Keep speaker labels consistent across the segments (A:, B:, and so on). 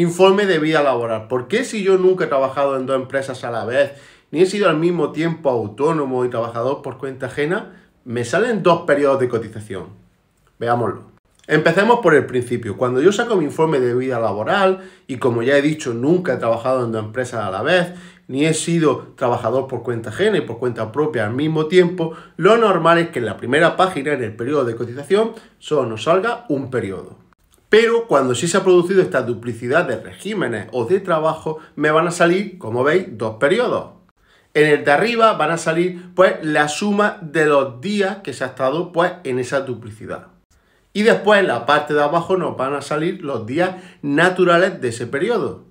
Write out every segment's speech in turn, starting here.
A: Informe de vida laboral. ¿Por qué si yo nunca he trabajado en dos empresas a la vez, ni he sido al mismo tiempo autónomo y trabajador por cuenta ajena, me salen dos periodos de cotización? Veámoslo. Empecemos por el principio. Cuando yo saco mi informe de vida laboral, y como ya he dicho, nunca he trabajado en dos empresas a la vez, ni he sido trabajador por cuenta ajena y por cuenta propia al mismo tiempo, lo normal es que en la primera página, en el periodo de cotización, solo nos salga un periodo. Pero cuando sí se ha producido esta duplicidad de regímenes o de trabajo, me van a salir, como veis, dos periodos. En el de arriba van a salir pues la suma de los días que se ha estado pues en esa duplicidad. Y después en la parte de abajo nos van a salir los días naturales de ese periodo.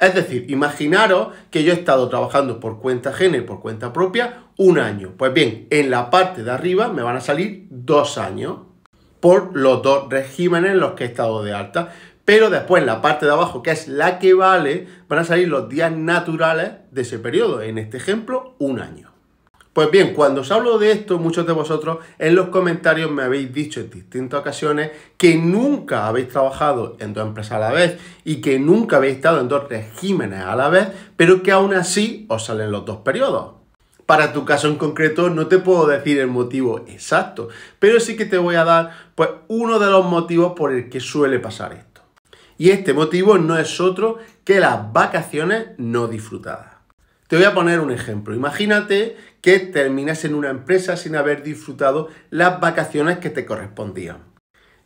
A: Es decir, imaginaros que yo he estado trabajando por cuenta ajena y por cuenta propia un año. Pues bien, en la parte de arriba me van a salir dos años por los dos regímenes en los que he estado de alta. Pero después, en la parte de abajo, que es la que vale, van a salir los días naturales de ese periodo. En este ejemplo, un año. Pues bien, cuando os hablo de esto, muchos de vosotros en los comentarios me habéis dicho en distintas ocasiones que nunca habéis trabajado en dos empresas a la vez y que nunca habéis estado en dos regímenes a la vez, pero que aún así os salen los dos periodos. Para tu caso en concreto no te puedo decir el motivo exacto, pero sí que te voy a dar pues uno de los motivos por el que suele pasar esto. Y este motivo no es otro que las vacaciones no disfrutadas. Te voy a poner un ejemplo. Imagínate que terminas en una empresa sin haber disfrutado las vacaciones que te correspondían.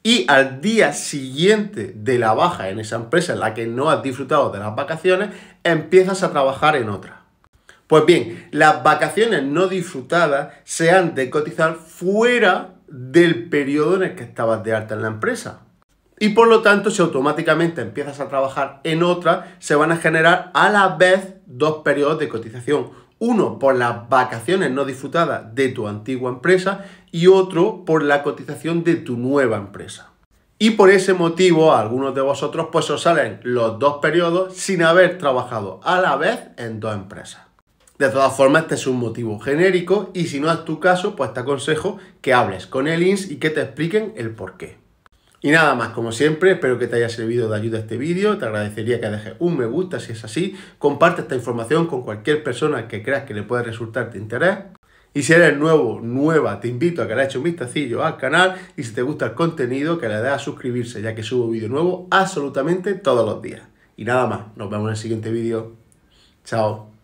A: Y al día siguiente de la baja en esa empresa en la que no has disfrutado de las vacaciones, empiezas a trabajar en otra. Pues bien, las vacaciones no disfrutadas se han de cotizar fuera del periodo en el que estabas de alta en la empresa. Y por lo tanto, si automáticamente empiezas a trabajar en otra, se van a generar a la vez dos periodos de cotización. Uno por las vacaciones no disfrutadas de tu antigua empresa y otro por la cotización de tu nueva empresa. Y por ese motivo, algunos de vosotros pues os salen los dos periodos sin haber trabajado a la vez en dos empresas. De todas formas, este es un motivo genérico y si no es tu caso, pues te aconsejo que hables con el INS y que te expliquen el por qué. Y nada más, como siempre, espero que te haya servido de ayuda este vídeo, te agradecería que dejes un me gusta si es así, comparte esta información con cualquier persona que creas que le pueda resultar de interés. Y si eres nuevo, nueva, te invito a que le eches un vistacillo al canal y si te gusta el contenido, que le des a suscribirse, ya que subo vídeo nuevo absolutamente todos los días. Y nada más, nos vemos en el siguiente vídeo. Chao.